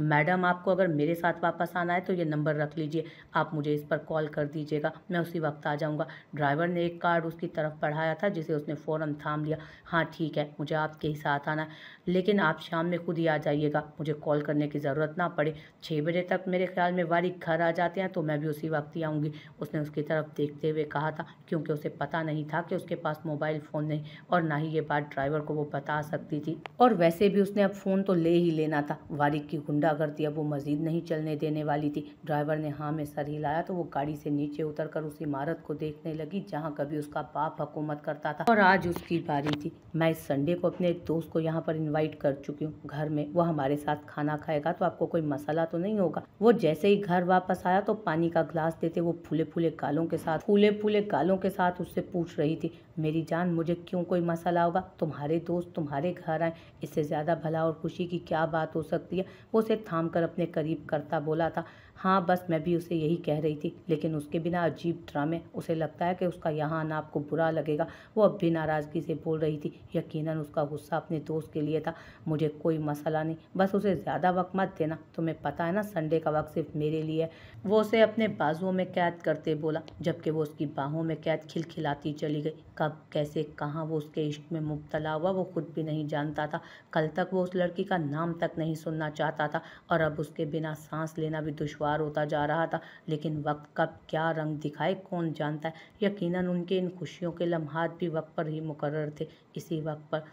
madam आपको अगर मेरे साथ वापस आना है तो ये नंबर रख लीजिए आप मुझे इस पर कॉल कर दीजिएगा मैं उसी वक्त आ जाऊँगा ड्राइवर ने एक कार्ड उसकी तरफ बढ़ाया था जिसे उसने फ़ौरन थाम लिया हाँ ठीक है मुझे आपके ही साथ आना है लेकिन आप शाम में खुद ही आ जाइएगा मुझे कॉल करने की ज़रूरत ना पड़े छः बजे तक मेरे ख्याल में वारिक घर आ जाते हैं तो मैं भी उसी वक्त ही आऊँगी उसने उसकी तरफ देखते हुए कहा था क्योंकि उसे पता नहीं था कि उसके पास मोबाइल फ़ोन नहीं और ना ही ये बात ड्राइवर को वो बता सकती थी और वैसे भी उसने अब फ़ोन तो ले ही लेना था वारिक की गुंडा गुंडागर्दी अब वो मजीद नहीं चलने देने वाली थी ड्राइवर ने हाँ में सर हिलाया तो वो गाड़ी से नीचे उतर कर उस इमारत को देखने लगी जहाँ कभी उसका बाप हुकूमत करता था और आज उसकी बारी थी मैं इस संडे को अपने एक दोस्त को यहाँ पर इन्वाइट कर चुकी हूँ घर में वो हमारे साथ खाना खाएगा तो आपको कोई मसाला तो नहीं होगा वो जैसे ही घर वापस आया तो पानी का ग्लास देते वो फूले फूले गालों के साथ फूले फूले गालों के साथ उससे पूछ रही थी मेरी जान मुझे क्यों कोई मसला होगा तुम्हारे दोस्त तुम्हारे घर आए इससे ज़्यादा भला और खुशी की क्या बात हो सकती है वो सिर्फ थाम कर अपने करीब करता बोला था हाँ बस मैं भी उसे यही कह रही थी लेकिन उसके बिना अजीब ड्रामे उसे लगता है कि उसका यहाँ आना आपको बुरा लगेगा वो अब भी नाराज़गी से बोल रही थी यकीन उसका गुस्सा अपने दोस्त के लिए था मुझे कोई मसला नहीं बस उसे ज़्यादा वक्त मत देना तुम्हें पता है ना संडे का वक्त सिर्फ मेरे लिए है वो उसे अपने बाजुओं में कैद करते बोला जबकि वो उसकी बाहों में कैद खिलखिलाती चली गई कब कैसे कहाँ वो उसके इश्क में मुबतला हुआ वो खुद भी नहीं जानता था कल तक वो उस लड़की का नाम तक नहीं सुनना चाहता था और अब उसके बिना सांस लेना भी दुश्वार दुश्वार होता जा रहा था लेकिन वक्त का क्या रंग दिखाए कौन जानता है यकीनन उनके इन खुशियों के लम्हात भी वक्त पर ही मुकर थे इसी वक्त पर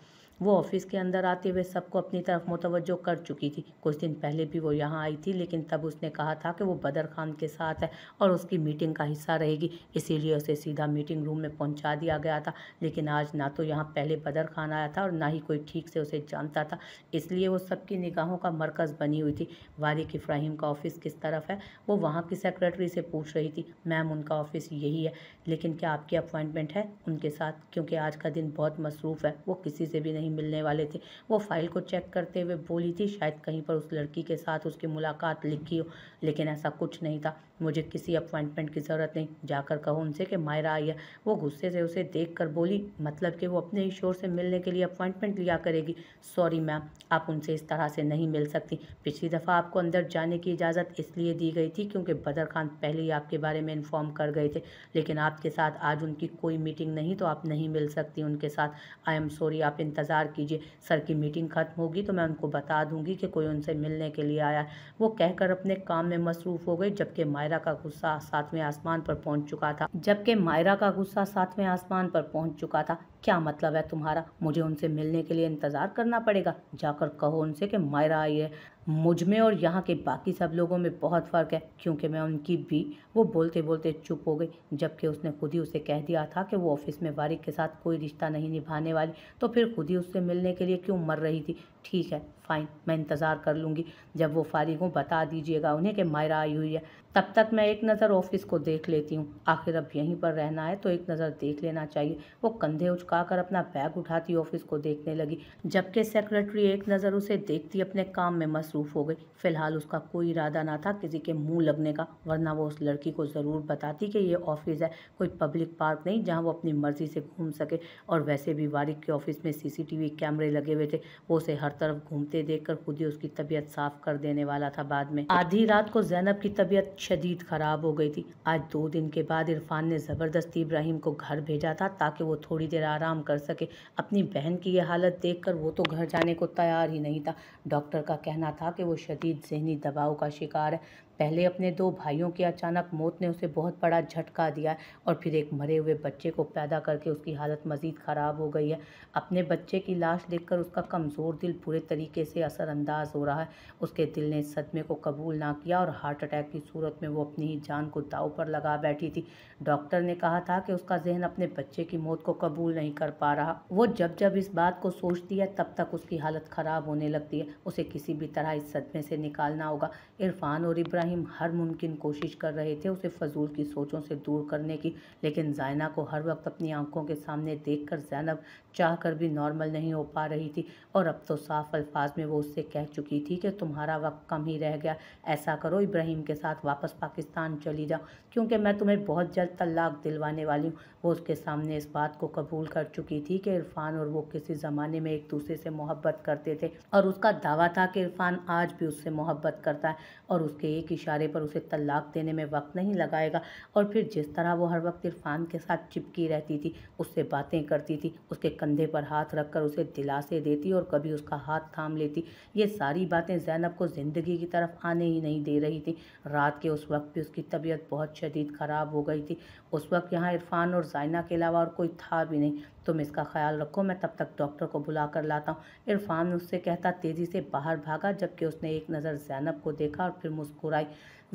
वो ऑफिस के अंदर आते हुए सबको अपनी तरफ मुतवजो कर चुकी थी कुछ दिन पहले भी वो यहाँ आई थी लेकिन तब उसने कहा था कि वो बदर खान के साथ है और उसकी मीटिंग का हिस्सा रहेगी इसीलिए उसे सीधा मीटिंग रूम में पहुँचा दिया गया था लेकिन आज ना तो यहाँ पहले बदर खान आया था और ना ही कोई ठीक से उसे जानता था इसलिए वो सबकी निगाहों का मरकज़ बनी हुई थी वारिक इफ्राहिम का ऑफिस किस तरफ है वो वहाँ की सेक्रेटरी से पूछ रही थी मैम उनका ऑफिस यही है लेकिन क्या आपकी अपॉइंटमेंट है उनके साथ क्योंकि आज का दिन बहुत मसरूफ़ है वो किसी से भी नहीं मिलने वाले थे वो फाइल को चेक करते हुए बोली थी शायद कहीं पर उस लड़की के साथ उसकी मुलाकात लिखी हो लेकिन ऐसा कुछ नहीं था मुझे किसी अपॉइंटमेंट की ज़रूरत नहीं जाकर कहो उनसे कि मायरा आई है वो गुस्से से उसे देख कर बोली मतलब कि वो अपने ही शोर से मिलने के लिए अपॉइंटमेंट लिया करेगी सॉरी मैम आप उनसे इस तरह से नहीं मिल सकती पिछली दफ़ा आपको अंदर जाने की इजाज़त इसलिए दी गई थी क्योंकि बदर खान पहले ही आपके बारे में इन्फॉर्म कर गए थे लेकिन आपके साथ आज उनकी कोई मीटिंग नहीं तो आप नहीं मिल सकती उनके साथ आई एम सॉरी आप इंतज़ार कीजिए सर की मीटिंग ख़त्म होगी तो मैं उनको बता दूंगी कि कोई उनसे मिलने के लिए आया वो कहकर अपने काम में मसरूफ़ हो गई जबकि मायरा मायरा का गुस्सा सातवें आसमान पर पहुंच चुका था जबकि मायरा का गुस्सा सातवें आसमान पर पहुंच चुका था क्या मतलब है तुम्हारा मुझे उनसे मिलने के लिए इंतज़ार करना पड़ेगा जाकर कहो उनसे कि मायरा आई है मुझ में और यहाँ के बाकी सब लोगों में बहुत फ़र्क है क्योंकि मैं उनकी भी वो बोलते बोलते चुप हो गई जबकि उसने खुद ही उसे कह दिया था कि वो ऑफिस में वारिक के साथ कोई रिश्ता नहीं निभाने वाली तो फिर खुद ही उससे मिलने के लिए क्यों मर रही थी ठीक है फ़ाइन मैं इंतज़ार कर लूँगी जब वो फारिग हूँ बता दीजिएगा उन्हें कि मायरा आई हुई है तब तक मैं एक नज़र ऑफिस को देख लेती हूँ आखिर अब यहीं पर रहना है तो एक नज़र देख लेना चाहिए वो कंधे उछ झुकाकर अपना बैग उठाती ऑफिस को देखने लगी जबकि सेक्रेटरी एक नज़र उसे देखती अपने काम में मसरूफ़ हो गई फ़िलहाल उसका कोई इरादा ना था किसी के मुंह लगने का वरना वो उस लड़की को ज़रूर बताती कि ये ऑफिस है कोई पब्लिक पार्क नहीं जहाँ वो अपनी मर्ज़ी से घूम सके और वैसे भी वारिक के ऑफिस में सी कैमरे लगे हुए थे वो उसे हर तरफ घूमते देख खुद ही उसकी तबीयत साफ कर देने वाला था बाद में आधी रात को जैनब की तबीयत शदीद ख़राब हो गई थी आज दो दिन के बाद इरफान ने ज़बरदस्ती इब्राहिम को घर भेजा था ताकि वो थोड़ी देर आ आराम कर सके अपनी बहन की यह हालत देखकर वो तो घर जाने को तैयार ही नहीं था डॉक्टर का कहना था कि वो शदीद जहनी दबाव का शिकार है पहले अपने दो भाइयों की अचानक मौत ने उसे बहुत बड़ा झटका दिया और फिर एक मरे हुए बच्चे को पैदा करके उसकी हालत मज़ीद ख़राब हो गई है अपने बच्चे की लाश देखकर उसका कमज़ोर दिल पूरे तरीके से असरअंदाज हो रहा है उसके दिल ने सदमे को कबूल ना किया और हार्ट अटैक की सूरत में वो अपनी ही जान को दाव पर लगा बैठी थी डॉक्टर ने कहा था कि उसका जहन अपने बच्चे की मौत को कबूल नहीं कर पा रहा वो जब जब इस बात को सोचती है तब तक उसकी हालत ख़राब होने लगती है उसे किसी भी तरह इस सदमे से निकालना होगा इरफान और इब्राहिम इब्राहिम हर मुमकिन कोशिश कर रहे थे उसे फजूल की सोचों से दूर करने की लेकिन जायना को हर वक्त अपनी आंखों के सामने देखकर जैनब चाह कर भी नॉर्मल नहीं हो पा रही थी और अब तो साफ अल्फाज में वो उससे कह चुकी थी कि तुम्हारा वक्त कम ही रह गया ऐसा करो इब्राहिम के साथ वापस पाकिस्तान चली जाओ क्योंकि मैं तुम्हें बहुत जल्द तलाक दिलवाने वाली हूँ वो उसके सामने इस बात को कबूल कर चुकी थी कि इरफान और वो किसी ज़माने में एक दूसरे से मोहब्बत करते थे और उसका दावा था कि इरफान आज भी उससे मोहब्बत करता है और उसके एक इशारे पर उसे तलाक देने में वक्त नहीं लगाएगा और फिर जिस तरह वो हर वक्त इरफान के साथ चिपकी रहती थी उससे बातें करती थी उसके कंधे पर हाथ रखकर उसे दिलासे देती और कभी उसका हाथ थाम लेती ये सारी बातें जैनब को ज़िंदगी की तरफ आने ही नहीं दे रही थी रात के उस वक्त भी उसकी तबीयत बहुत शदीद ख़राब हो गई थी उस वक्त यहाँ इरफान और जायना के अलावा और कोई था भी नहीं तुम इसका ख्याल रखो मैं तब तक डॉक्टर को बुला कर लाता हूँ इरफान उससे कहता तेज़ी से बाहर भागा जबकि उसने एक नज़र जैनब को देखा और फिर मुस्कुराई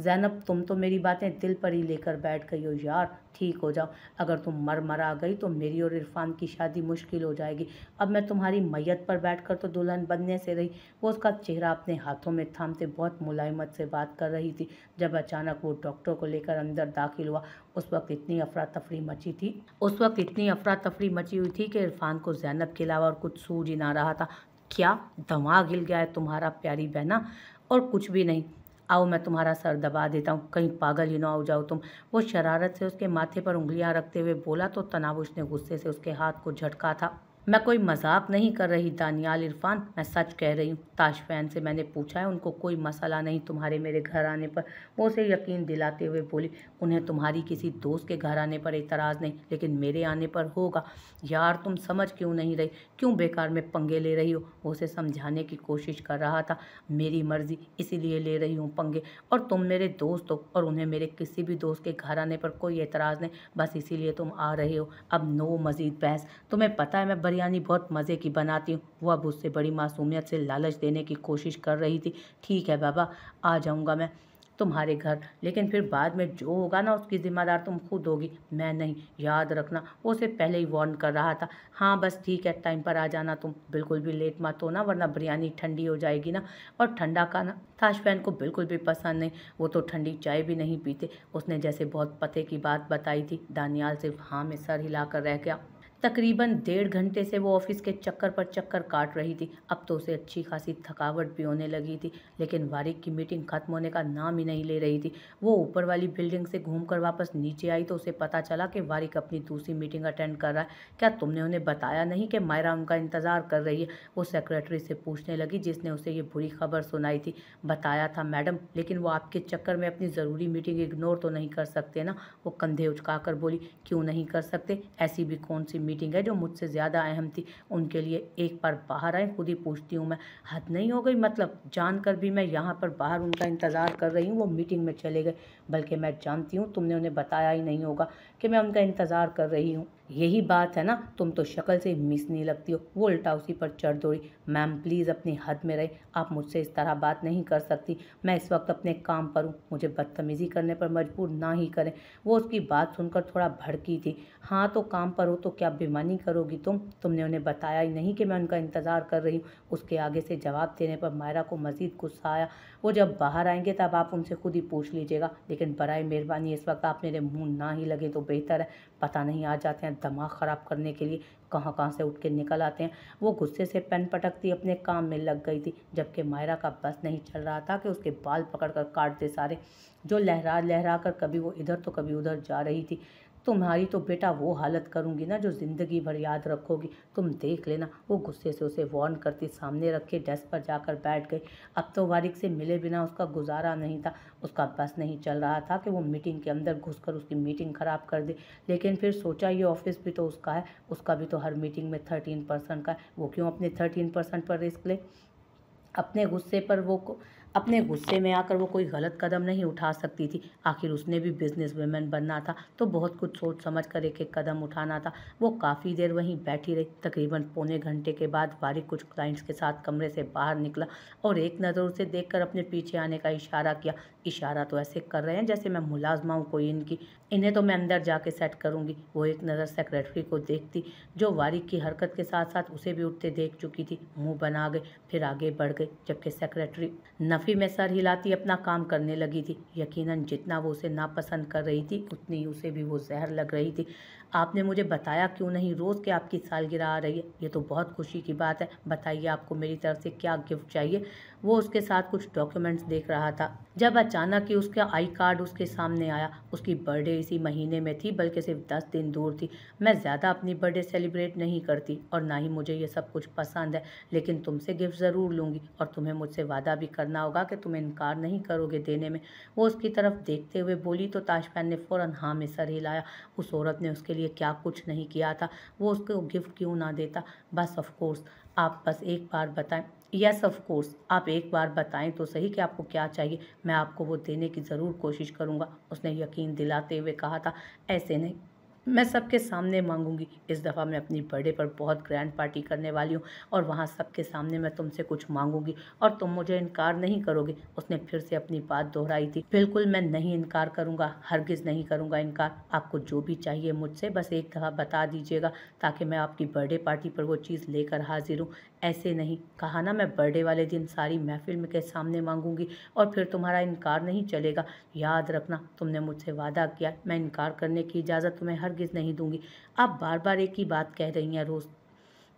जैनब तुम तो मेरी बातें दिल पर ही लेकर बैठ गई हो यार ठीक हो जाओ अगर तुम मर मरा गई तो मेरी और इरफान की शादी मुश्किल हो जाएगी अब मैं तुम्हारी मैयत पर बैठकर तो दुल्हन बनने से रही वो उसका चेहरा अपने हाथों में थामते बहुत मुलायमत से बात कर रही थी जब अचानक वो डॉक्टर को लेकर अंदर दाखिल हुआ उस वक्त इतनी अफरा तफरी मची थी उस वक्त इतनी अफरा तफरी मची हुई थी कि इरफान को जैनब के अलावा और कुछ सूझ ही ना रहा था क्या धमा हिल गया है तुम्हारा प्यारी बहना और कुछ भी नहीं आओ मैं तुम्हारा सर दबा देता हूँ कहीं पागल ही ना हो जाओ तुम वो शरारत से उसके माथे पर उंगलियाँ रखते हुए बोला तो तनाव उसने गुस्से से उसके हाथ को झटका था मैं कोई मजाक नहीं कर रही दानियाल इरफान मैं सच कह रही हूँ ताश फैन से मैंने पूछा है उनको कोई मसाला नहीं तुम्हारे मेरे घर आने पर वो उसे यकीन दिलाते हुए बोली उन्हें तुम्हारी किसी दोस्त के घर आने पर एतराज़ नहीं लेकिन मेरे आने पर होगा यार तुम समझ क्यों नहीं रही क्यों बेकार में पंगे ले रही हो वो उसे समझाने की कोशिश कर रहा था मेरी मर्ज़ी इसीलिए ले रही हूँ पंगे और तुम मेरे दोस्त हो और उन्हें मेरे किसी भी दोस्त के घर आने पर कोई एतराज़ नहीं बस इसीलिए तुम आ रहे हो अब नो मज़ीद बहस तुम्हें पता है मैं बड़ी बिरयानी बहुत मज़े की बनाती हूँ वो अब उससे बड़ी मासूमियत से लालच देने की कोशिश कर रही थी ठीक है बाबा आ जाऊँगा मैं तुम्हारे घर लेकिन फिर बाद में जो होगा ना उसकी ज़िम्मेदार तुम खुद होगी मैं नहीं याद रखना वो उसे पहले ही वार्न कर रहा था हाँ बस ठीक है टाइम पर आ जाना तुम बिल्कुल भी लेट मत होना वरना बिरयानी ठंडी हो जाएगी ना और ठंडा खाना ताशफैन को बिल्कुल भी पसंद नहीं वो तो ठंडी चाय भी नहीं पीते उसने जैसे बहुत पते की बात बताई थी दानियाल सिर्फ हाँ में सर हिलाकर रह गया तकरीबन डेढ़ घंटे से वो ऑफिस के चक्कर पर चक्कर काट रही थी अब तो उसे अच्छी खासी थकावट भी होने लगी थी लेकिन वारिक की मीटिंग ख़त्म होने का नाम ही नहीं ले रही थी वो ऊपर वाली बिल्डिंग से घूमकर वापस नीचे आई तो उसे पता चला कि वारिक अपनी दूसरी मीटिंग अटेंड कर रहा है क्या तुमने उन्हें बताया नहीं कि मायरा उनका इंतज़ार कर रही है वो सेक्रेटरी से पूछने लगी जिसने उसे ये बुरी खबर सुनाई थी बताया था मैडम लेकिन वो आपके चक्कर में अपनी ज़रूरी मीटिंग इग्नोर तो नहीं कर सकते ना वो कंधे उचका बोली क्यों नहीं कर सकते ऐसी भी कौन सी मीटिंग है जो मुझसे ज़्यादा अहम थी उनके लिए एक बार बाहर आए खुद ही पूछती हूँ मैं हद नहीं हो गई मतलब जानकर भी मैं यहाँ पर बाहर उनका इंतज़ार कर रही हूँ वो मीटिंग में चले गए बल्कि मैं जानती हूँ तुमने उन्हें बताया ही नहीं होगा कि मैं उनका इंतज़ार कर रही हूँ यही बात है ना तुम तो शक्ल से मिस नहीं लगती हो वो उल्टा उसी पर चढ़ दौड़ी मैम प्लीज़ अपने हद में रहे आप मुझसे इस तरह बात नहीं कर सकती मैं इस वक्त अपने काम पर हूँ मुझे बदतमीज़ी करने पर मजबूर ना ही करें वो उसकी बात सुनकर थोड़ा भड़की थी हाँ तो काम पर हो तो क्या बेमानी करोगी तुम तुमने उन्हें बताया ही नहीं कि मैं उनका इंतज़ार कर रही हूँ उसके आगे से जवाब देने पर मायरा को मज़ीद गुस्सा आया वो जब बाहर आएंगे तब आप उनसे खुद ही पूछ लीजिएगा लेकिन बरए मेहरबानी इस वक्त आप मेरे मुँह ना ही लगे तो बेहतर है पता नहीं आ जाते हैं दिमाग ख़राब करने के लिए कहाँ कहाँ से उठ के निकल आते हैं वो गुस्से से पेन पटकती अपने काम में लग गई थी जबकि मायरा का बस नहीं चल रहा था कि उसके बाल पकड़ कर काटते सारे जो लहरा लहरा कर कभी वो इधर तो कभी उधर जा रही थी तुम्हारी तो बेटा वो हालत करूँगी ना जो ज़िंदगी भर याद रखोगी तुम देख लेना वो गुस्से से उसे वार्न करती सामने रखे डेस्क पर जाकर बैठ गई अब तो वारिक से मिले बिना उसका गुजारा नहीं था उसका बस नहीं चल रहा था कि वो मीटिंग के अंदर घुस उसकी मीटिंग ख़राब कर दे लेकिन फिर सोचा ये ऑफिस भी तो उसका है उसका भी तो हर मीटिंग में थर्टीन परसेंट का है वो क्यों अपने थर्टीन परसेंट पर रिस्क ले अपने गुस्से पर वो अपने गुस्से में आकर वो कोई गलत कदम नहीं उठा सकती थी आखिर उसने भी बिजनेस वूमेन बनना था तो बहुत कुछ सोच समझ कर एक एक कदम उठाना था वो काफ़ी देर वहीं बैठी रही तकरीबन पौने घंटे के बाद वारिक कुछ क्लाइंट्स के साथ कमरे से बाहर निकला और एक नज़र उसे देखकर अपने पीछे आने का इशारा किया इशारा तो ऐसे कर रहे हैं जैसे मैं मुलाजमा हूँ कोई इनकी इन्हें तो मैं अंदर जाके सेट करूंगी वो एक नज़र सेक्रेटरी को देखती जो वारिक की हरकत के साथ साथ उसे भी उठते देख चुकी थी मुंह बना गए फिर आगे बढ़ गई जबकि सेक्रेटरी नफ़ी में सर हिलाती अपना काम करने लगी थी यकीनन जितना वो उसे नापसंद कर रही थी उतनी उसे भी वो जहर लग रही थी आपने मुझे बताया क्यों नहीं रोज़ के आपकी सालगिरह आ रही है ये तो बहुत खुशी की बात है बताइए आपको मेरी तरफ से क्या गिफ्ट चाहिए वो उसके साथ कुछ डॉक्यूमेंट्स देख रहा था जब अचानक ही उसका आई कार्ड उसके सामने आया उसकी बर्थडे इसी महीने में थी बल्कि सिर्फ दस दिन दूर थी मैं ज़्यादा अपनी बर्थडे सेलिब्रेट नहीं करती और ना ही मुझे ये सब कुछ पसंद है लेकिन तुमसे गिफ्ट ज़रूर लूँगी और तुम्हें मुझसे वादा भी करना होगा कि तुम इनकार नहीं करोगे देने में वो उसकी तरफ देखते हुए बोली तो ताजमहल ने फ़ौर हाँ में सर हिलाया उस औरत ने उसके लिए क्या कुछ नहीं किया था वो उसको गिफ्ट क्यों ना देता बस ऑफकोर्स आप बस एक बार बताएं यस ऑफ कोर्स आप एक बार बताएं तो सही कि आपको क्या चाहिए मैं आपको वो देने की ज़रूर कोशिश करूँगा उसने यकीन दिलाते हुए कहा था ऐसे नहीं मैं सबके सामने मांगूंगी इस दफ़ा मैं अपनी बर्थडे पर बहुत ग्रैंड पार्टी करने वाली हूँ और वहाँ सबके सामने मैं तुमसे कुछ मांगूंगी और तुम मुझे इनकार नहीं करोगे उसने फिर से अपनी बात दोहराई थी बिल्कुल मैं नहीं इनकार करूँगा हरगिज़ नहीं करूँगा इनकार आपको जो भी चाहिए मुझसे बस एक दफ़ा बता दीजिएगा ताकि मैं आपकी बर्थडे पार्टी पर वो चीज़ लेकर हाजिर हूँ ऐसे नहीं कहा ना मैं बर्थडे वाले दिन सारी महफिल के सामने मांगूंगी और फिर तुम्हारा इनकार नहीं चलेगा याद रखना तुमने मुझसे वादा किया मैं इनकार करने की इजाज़त तुम्हें हर हरगिज़ नहीं दूंगी आप बार बार एक ही बात कह रही हैं रोज़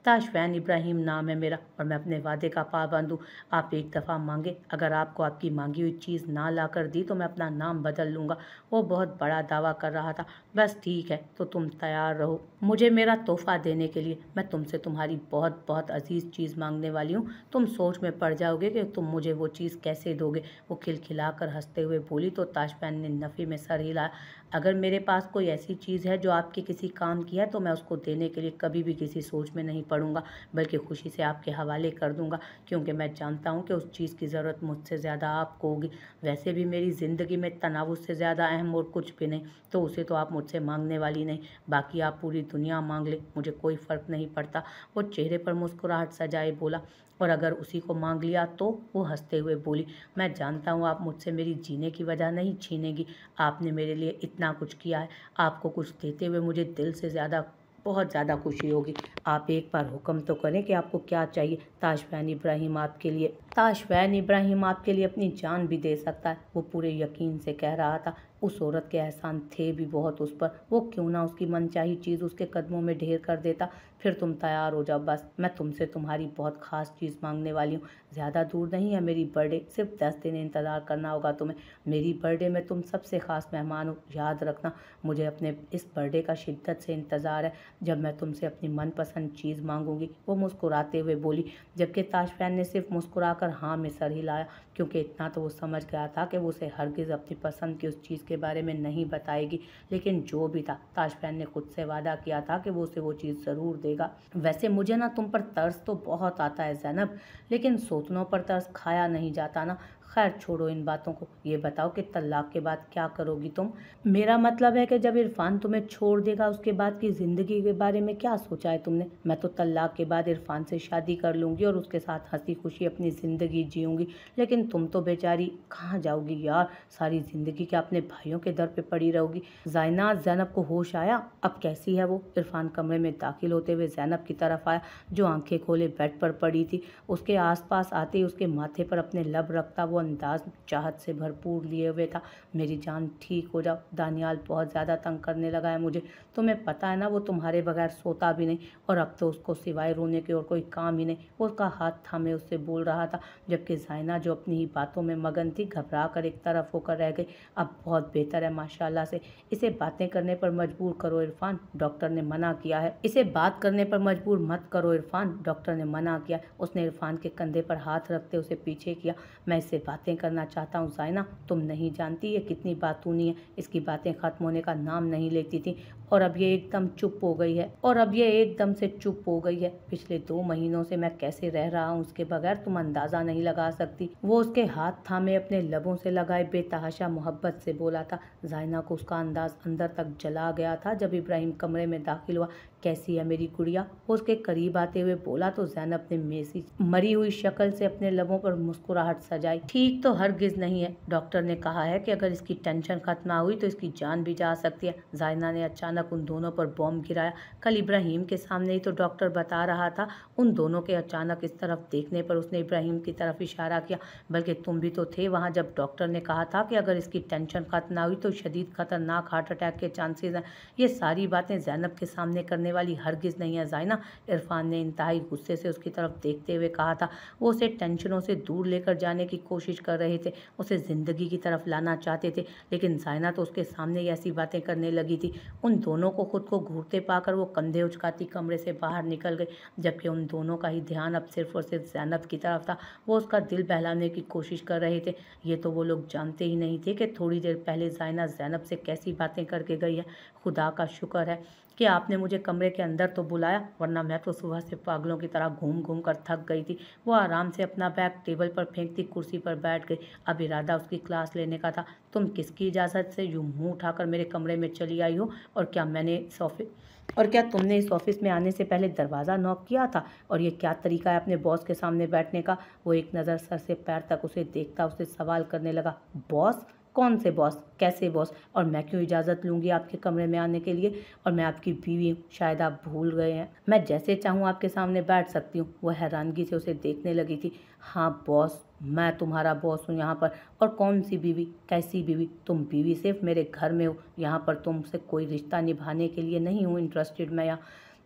ताशवैन इब्राहिम नाम है मेरा और मैं अपने वादे का पाबंद हूँ आप एक दफ़ा मांगे अगर आपको आपकी मांगी हुई चीज़ ना ला कर दी तो मैं अपना नाम बदल लूँगा वो बहुत बड़ा दावा कर रहा था बस ठीक है तो तुम तैयार रहो मुझे मेरा तोहफ़ा देने के लिए मैं तुमसे तुम्हारी बहुत बहुत अजीज़ चीज़ मांगने वाली हूँ तुम सोच में पड़ जाओगे कि तुम मुझे वो चीज़ कैसे दोगे वो खिलखिला कर हंसते हुए बोली तो ताशफैन ने नफ़ी में सर हिलाया अगर मेरे पास कोई ऐसी चीज़ है जो आपके किसी काम की है तो मैं उसको देने के लिए कभी भी किसी सोच में नहीं पड़ूंगा बल्कि खुशी से आपके हवाले कर दूंगा क्योंकि मैं जानता हूँ कि उस चीज़ की ज़रूरत मुझसे ज़्यादा आपको होगी वैसे भी मेरी ज़िंदगी में तनाव उससे ज़्यादा अहम और कुछ भी नहीं तो उसे तो आप मुझसे मांगने वाली नहीं बाकी आप पूरी दुनिया मांग लें मुझे कोई फ़र्क नहीं पड़ता वो चेहरे पर मुस्कुराहट सजाए बोला और अगर उसी को मांग लिया तो वो हंसते हुए बोली मैं जानता हूँ आप मुझसे मेरी जीने की वजह नहीं छीनेगी आपने मेरे लिए इतना कुछ किया है आपको कुछ देते हुए मुझे दिल से ज़्यादा बहुत ज़्यादा खुशी होगी आप एक बार हुक्म तो करें कि आपको क्या चाहिए ताशवैन इब्राहिम आपके लिए ताशवैन इब्राहिम आपके लिए अपनी जान भी दे सकता है वो पूरे यकीन से कह रहा था उस औरत के एहसान थे भी बहुत उस पर वो क्यों ना उसकी मनचाही चीज़ उसके कदमों में ढेर कर देता फिर तुम तैयार हो जाओ बस मैं तुमसे तुम्हारी बहुत ख़ास चीज़ मांगने वाली हूँ ज़्यादा दूर नहीं है मेरी बर्थडे सिर्फ दस दिन इंतज़ार करना होगा तुम्हें मेरी बर्थडे में तुम सबसे ख़ास मेहमान हो याद रखना मुझे अपने इस बर्थडे का शिद्दत से इंतज़ार है जब मैं तुमसे अपनी मनपसंद चीज़ मांगूंगी वो मुस्कुराते हुए बोली जबकि ताशफैन ने सिर्फ मुस्कुरा कर हाँ में सर लाया क्योंकि इतना तो वो समझ गया था कि वो उसे हरगिज़ अपनी पसंद की उस चीज़ के बारे में नहीं बताएगी लेकिन जो भी था ताशफैन ने खुद से वादा किया था कि वो उसे वो चीज़ ज़रूर दे देगा वैसे मुझे ना तुम पर तर्स तो बहुत आता है जैनब लेकिन सोतनों पर तर्स खाया नहीं जाता ना खैर छोड़ो इन बातों को ये बताओ कि तलाक के बाद क्या करोगी तुम मेरा मतलब है कि जब इरफान तुम्हें छोड़ देगा उसके बाद की ज़िंदगी के बारे में क्या सोचा है तुमने मैं तो तलाक के बाद इरफान से शादी कर लूँगी और उसके साथ हंसी खुशी अपनी ज़िंदगी जीऊँगी लेकिन तुम तो बेचारी कहाँ जाओगी यार सारी ज़िंदगी क्या अपने भाइयों के दर पर पड़ी रहोगी जायना जैनब को होश आया अब कैसी है वो इरफान कमरे में दाखिल होते हुए जैनब की तरफ आया जो आंखें खोले बेड पर पड़ी थी उसके पास आते ही उसके माथे पर अपने लब रखता वो अंदाज चाहत से भरपूर लिए हुए था मेरी जान ठीक हो जाओ दानियाल बहुत ज़्यादा तंग करने लगा है मुझे तुम्हें पता है ना वो तुम्हारे बगैर सोता भी नहीं और अब तो उसको सिवाय रोने के और कोई काम ही नहीं उसका हाथ थामे उससे बोल रहा था जबकि जायना जो अपनी ही बातों में मगन थी घबरा कर एक तरफ होकर रह गई अब बहुत बेहतर है माशाला से इसे बातें करने पर मजबूर करो इरफान डॉक्टर ने मना किया है इसे बात करने पर मजबूर मत करो इरफान डॉक्टर ने मना किया उसने इरफान के कंधे पर हाथ रखते उसे पीछे किया मैं इसे बातें करना चाहता हूँ जायना तुम नहीं जानती ये कितनी बातूनी है इसकी बातें ख़त्म होने का नाम नहीं लेती थी और अब ये एकदम चुप हो गई है और अब ये एकदम से चुप हो गई है पिछले दो महीनों से मैं कैसे रह रहा हूँ उसके बगैर तुम अंदाज़ा नहीं लगा सकती वो उसके हाथ थामे अपने लबों से लगाए बेतहाशा मोहब्बत से बोला था जायना को उसका अंदाज़ अंदर तक जला गया था जब इब्राहिम कमरे में दाखिल हुआ कैसी है मेरी गुड़िया वो उसके करीब आते हुए बोला तो जैनब ने मेसी मरी हुई शक्ल से अपने लबों पर मुस्कुराहट सजाई ठीक तो हर गिज नहीं है डॉक्टर ने कहा है कि अगर इसकी टेंशन खत्म हुई तो इसकी जान भी जा सकती है जायना ने अचानक उन दोनों पर बॉम्ब गिराया कल इब्राहिम के सामने ही तो डॉक्टर बता रहा था उन दोनों के अचानक इस तरफ देखने पर उसने इब्राहिम की तरफ इशारा किया बल्कि तुम भी तो थे वहाँ जब डॉक्टर ने कहा था कि अगर इसकी टेंशन खत्म हुई तो शदीद खतरनाक हार्ट अटैक के चांसेज हैं ये सारी बातें जैनब के सामने करने करने वाली हरगिज़ नहीं है जाइना इरफान ने इंतहाई गुस्से से उसकी तरफ देखते हुए कहा था वो उसे टेंशनों से दूर लेकर जाने की कोशिश कर रहे थे उसे ज़िंदगी की तरफ लाना चाहते थे लेकिन जाइना तो उसके सामने ही ऐसी बातें करने लगी थी उन दोनों को खुद को घूरते पाकर वो कंधे उछकाती कमरे से बाहर निकल गई जबकि उन दोनों का ही ध्यान अब सिर्फ और सिर्फ जैनब की तरफ था वो उसका दिल बहलाने की कोशिश कर रहे थे ये तो वो लोग जानते ही नहीं थे कि थोड़ी देर पहले जाइना जैनब से कैसी बातें करके गई है खुदा का शुक्र है कि आपने मुझे कमरे के अंदर तो बुलाया वरना मैं तो सुबह से पागलों की तरह घूम घूम कर थक गई थी वो आराम से अपना बैग टेबल पर फेंकती कुर्सी पर बैठ गई अब इरादा उसकी क्लास लेने का था तुम किसकी इजाज़त से यूँ मुँह उठाकर मेरे कमरे में चली आई हो और क्या मैंने इस ऑफिस और क्या तुमने इस ऑफिस में आने से पहले दरवाज़ा नॉक किया था और ये क्या तरीका है अपने बॉस के सामने बैठने का वो एक नज़र सर से पैर तक उसे देखता उसे सवाल करने लगा बॉस कौन से बॉस कैसे बॉस और मैं क्यों इजाज़त लूँगी आपके कमरे में आने के लिए और मैं आपकी बीवी हूँ शायद आप भूल गए हैं मैं जैसे चाहूँ आपके सामने बैठ सकती हूँ वह हैरानगी से उसे देखने लगी थी हाँ बॉस मैं तुम्हारा बॉस हूँ यहाँ पर और कौन सी बीवी कैसी बीवी तुम बीवी सिर्फ मेरे घर में हो यहाँ पर तुमसे कोई रिश्ता निभाने के लिए नहीं हूँ इंटरेस्टेड मैं यहाँ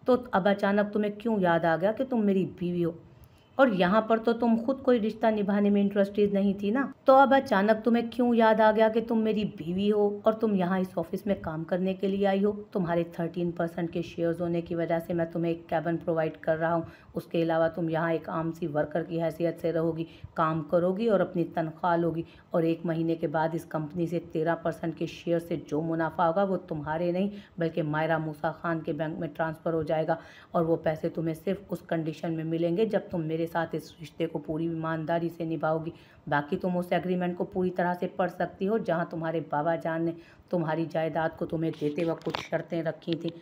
तो अब अचानक तुम्हें क्यों याद आ गया कि तुम मेरी बीवी हो और यहाँ पर तो तुम खुद कोई रिश्ता निभाने में इंटरेस्टेड नहीं थी ना तो अब अचानक तुम्हें क्यों याद आ गया कि तुम मेरी बीवी हो और तुम यहाँ इस ऑफिस में काम करने के लिए आई हो तुम्हारे थर्टीन परसेंट के शेयर्स होने की वजह से मैं तुम्हें एक कैबन प्रोवाइड कर रहा हूँ उसके अलावा तुम यहाँ एक आम सी वर्कर की हैसियत से रहोगी काम करोगी और अपनी तनख्वाह लोगी और एक महीने के बाद इस कंपनी से तेरह परसेंट के शेयर से जो मुनाफा होगा वो तुम्हारे नहीं बल्कि मायरा मूसा खान के बैंक में ट्रांसफ़र हो जाएगा और वो पैसे तुम्हें सिर्फ उस कंडीशन में मिलेंगे जब तुम मेरे मेरे साथ इस रिश्ते को पूरी ईमानदारी से निभाओगी बाकी तुम उस एग्रीमेंट को पूरी तरह से पढ़ सकती हो जहाँ तुम्हारे बाबा जान ने तुम्हारी जायदाद को तुम्हें देते वक्त कुछ शर्तें रखी थी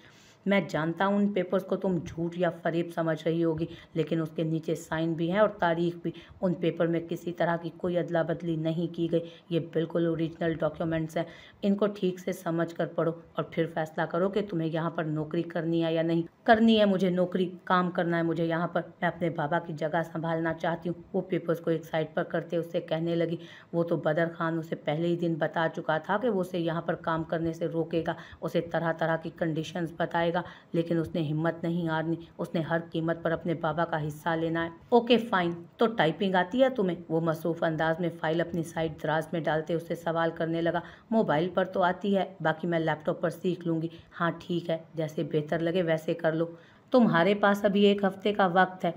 मैं जानता हूँ उन पेपर्स को तुम झूठ या फरीब समझ रही होगी लेकिन उसके नीचे साइन भी हैं और तारीख भी उन पेपर में किसी तरह की कोई अदला बदली नहीं की गई ये बिल्कुल ओरिजिनल डॉक्यूमेंट्स हैं इनको ठीक से समझ कर पढ़ो और फिर फैसला करो कि तुम्हें यहाँ पर नौकरी करनी है या नहीं करनी है मुझे नौकरी काम करना है मुझे यहाँ पर मैं अपने बाबा की जगह संभालना चाहती हूँ वो पेपर्स को एक साइड पर करते उससे कहने लगी वो तो बदर खान उसे पहले ही दिन बता चुका था कि वो उसे यहाँ पर काम करने से रोकेगा उसे तरह तरह की कंडीशंस बताए जाएगा लेकिन उसने हिम्मत नहीं हारनी उसने हर कीमत पर अपने बाबा का हिस्सा लेना है ओके फाइन तो टाइपिंग आती है तुम्हें वो मसरूफ़ अंदाज में फ़ाइल अपनी साइड दराज में डालते उसे सवाल करने लगा मोबाइल पर तो आती है बाकी मैं लैपटॉप पर सीख लूँगी हाँ ठीक है जैसे बेहतर लगे वैसे कर लो तुम्हारे पास अभी एक हफ्ते का वक्त है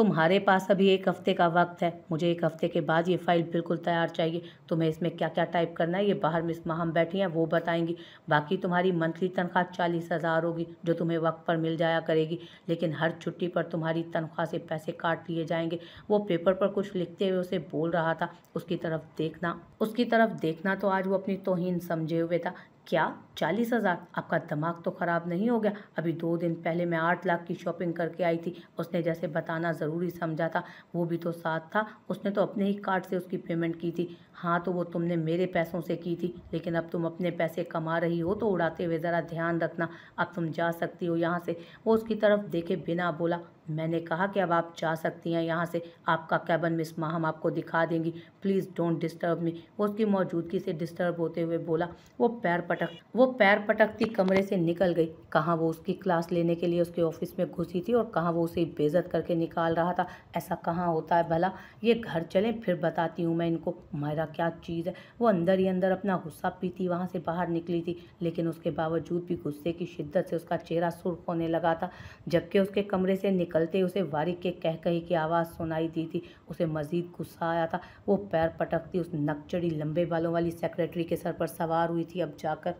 तुम्हारे पास अभी एक हफ़्ते का वक्त है मुझे एक हफ़्ते के बाद ये फ़ाइल बिल्कुल तैयार चाहिए तुम्हें तो इसमें क्या क्या टाइप करना है ये बाहर मिस माहम बैठी हैं वो बताएंगी बाकी तुम्हारी मंथली तनख्वाह चालीस हज़ार होगी जो तुम्हें वक्त पर मिल जाया करेगी लेकिन हर छुट्टी पर तुम्हारी तनख्वाह से पैसे काट लिए जाएंगे वो पेपर पर कुछ लिखते हुए उसे बोल रहा था उसकी तरफ देखना उसकी तरफ देखना तो आज वो अपनी तोहन समझे हुए था क्या चालीस हज़ार आपका दिमाग तो ख़राब नहीं हो गया अभी दो दिन पहले मैं आठ लाख की शॉपिंग करके आई थी उसने जैसे बताना ज़रूरी समझा था वो भी तो साथ था उसने तो अपने ही कार्ड से उसकी पेमेंट की थी हाँ तो वो तुमने मेरे पैसों से की थी लेकिन अब तुम अपने पैसे कमा रही हो तो उड़ाते हुए ज़रा ध्यान रखना अब तुम जा सकती हो यहाँ से वो उसकी तरफ देखे बिना बोला मैंने कहा कि अब आप जा सकती हैं यहाँ से आपका कैबन मिस माह हम आपको दिखा देंगी प्लीज़ डोंट डिस्टर्ब मी वो उसकी मौजूदगी से डिस्टर्ब होते हुए बोला वो पैर पटक वो पैर पटकती कमरे से निकल गई कहाँ वो उसकी क्लास लेने के लिए उसके ऑफिस में घुसी थी और कहाँ वो उसे बेजत करके निकाल रहा था ऐसा कहाँ होता है भला ये घर चलें फिर बताती हूँ मैं इनको मायरा क्या चीज़ है वो अंदर ही अंदर अपना गुस्सा पीती वहाँ से बाहर निकली थी लेकिन उसके बावजूद भी गुस्से की शिद्दत से उसका चेहरा सुर्ख होने लगा था जबकि उसके कमरे से निकल निकलते उसे वारिक के कह कही की आवाज़ सुनाई दी थी उसे मजीद गुस्सा आया था वो पैर पटकती उस नकचड़ी लंबे बालों वाली सेक्रेटरी के सर पर सवार हुई थी अब जाकर